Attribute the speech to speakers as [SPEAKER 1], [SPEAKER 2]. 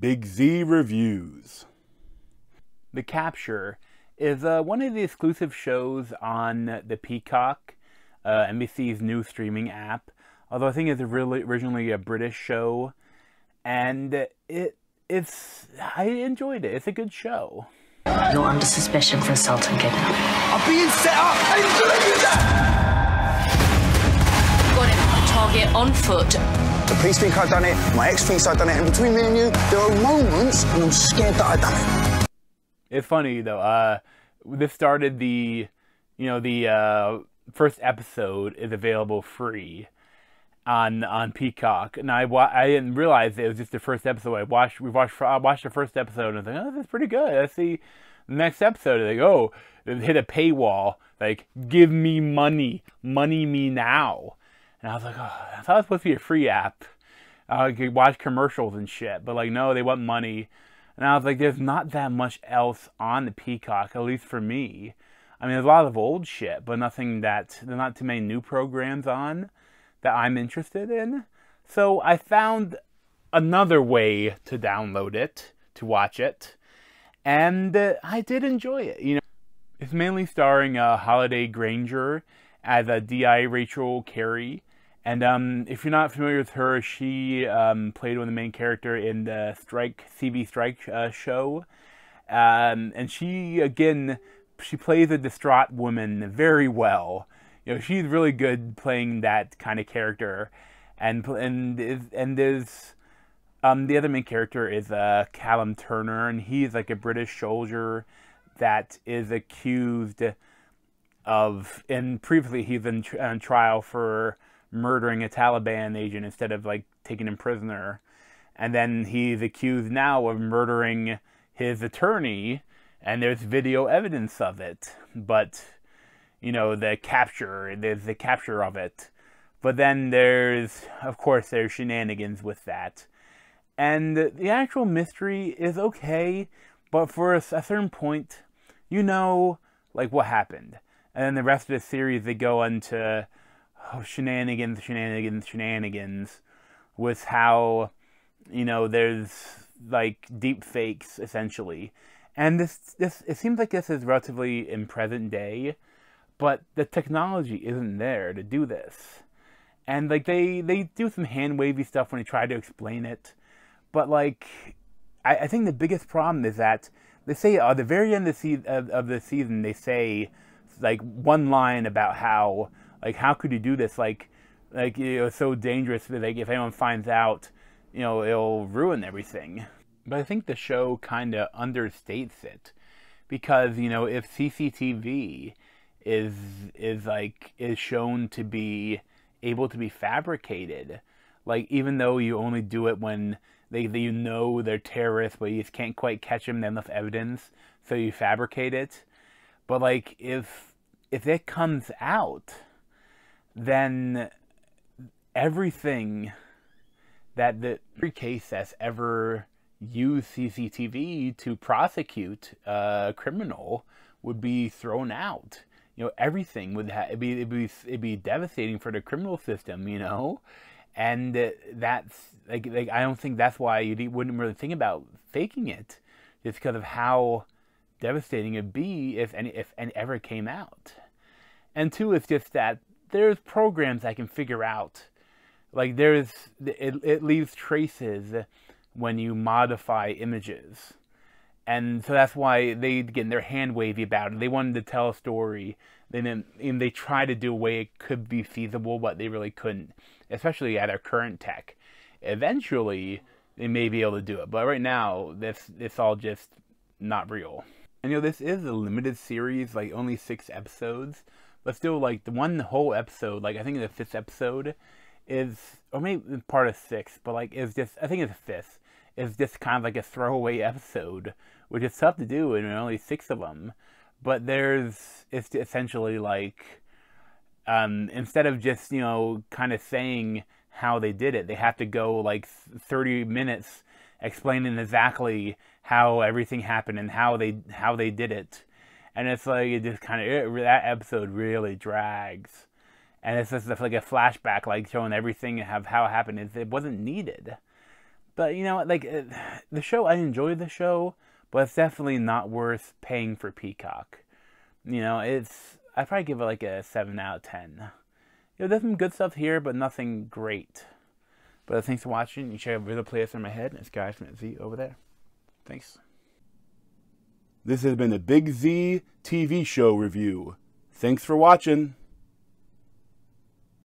[SPEAKER 1] Big Z Reviews. The Capture is uh, one of the exclusive shows on the Peacock, uh, NBC's new streaming app. Although I think it's really originally a British show, and it it's I enjoyed it. It's a good show. You're under suspicion for assault and kidnapping. I'm being set up. I'm doing that. Got Target on foot. The police think I've done it, my ex thinks I've done it, and between me and you, there are moments when I'm scared that I've done it. It's funny though. Uh, this started the, you know, the uh, first episode is available free on on Peacock, and I wa- I didn't realize it was just the first episode. I watched we watched I watched the first episode and I was like, oh, this is pretty good. I see the next episode. Like, oh, it hit a paywall. Like, give me money, money me now. And I was like, oh, I thought it was supposed to be a free app. I could watch commercials and shit. But like, no, they want money. And I was like, there's not that much else on the Peacock, at least for me. I mean, there's a lot of old shit, but nothing that there's not too many new programs on that I'm interested in. So I found another way to download it, to watch it, and I did enjoy it. You know, it's mainly starring uh, Holiday Granger as a uh, DI Rachel Carey, and um, if you're not familiar with her, she um, played one of the main character in the Strike CB Strike uh, show, um, and she again she plays a distraught woman very well. You know, she's really good playing that kind of character, and and and there's um, the other main character is uh, Callum Turner, and he's like a British soldier that is accused of, and previously he's in trial for murdering a Taliban agent instead of like taking him prisoner. And then he's accused now of murdering his attorney, and there's video evidence of it. But you know the capture, there's the capture of it. But then there's, of course, there's shenanigans with that. And the actual mystery is okay, but for a certain point, you know, like what happened. And then the rest of the series, they go into oh, shenanigans, shenanigans, shenanigans with how you know there's like deep fakes essentially, and this this it seems like this is relatively in present day, but the technology isn't there to do this, and like they they do some hand wavy stuff when they try to explain it, but like I, I think the biggest problem is that they say at uh, the very end of the, se- of, of the season they say like one line about how like, how could you do this? Like, like you know, it's so dangerous that like if anyone finds out, you know, it'll ruin everything. But I think the show kind of understates it because you know if CCTV is is like is shown to be able to be fabricated, like even though you only do it when they, they you know they're terrorists, but you just can't quite catch them. There's enough evidence, so you fabricate it. But like if if it comes out then everything that the every case that's ever used CCTV to prosecute a criminal would be thrown out. You know, everything would ha- it'd be it'd be it'd be devastating for the criminal system. You know, and that's like like I don't think that's why you wouldn't really think about faking it, just because of how devastating it'd be if any if and ever came out. And two, it's just that there's programs I can figure out. Like there's it, it leaves traces when you modify images. And so that's why they again they're hand wavy about it. They wanted to tell a story. They didn't, and they try to do a way it could be feasible, but they really couldn't, especially at our current tech. Eventually, they may be able to do it, but right now, this it's all just not real. And you know, this is a limited series, like only six episodes, but still, like the one whole episode, like I think the fifth episode, is or maybe part of six, but like is just I think it's fifth is just kind of like a throwaway episode, which is tough to do, in only six of them. But there's it's essentially like um, instead of just you know kind of saying how they did it, they have to go like thirty minutes explaining exactly how everything happened and how they how they did it and it's like it just kind of that episode really drags and it's just like a flashback like showing everything of how it happened it, it wasn't needed but you know like it, uh, the show i enjoy the show but it's definitely not worth paying for peacock you know it's i probably give it like a 7 out of 10 you know, there's some good stuff here but nothing great but thanks for watching you should have a video playlist in my head and it's guys from z over there thanks this has been the Big Z TV show review. Thanks for watching.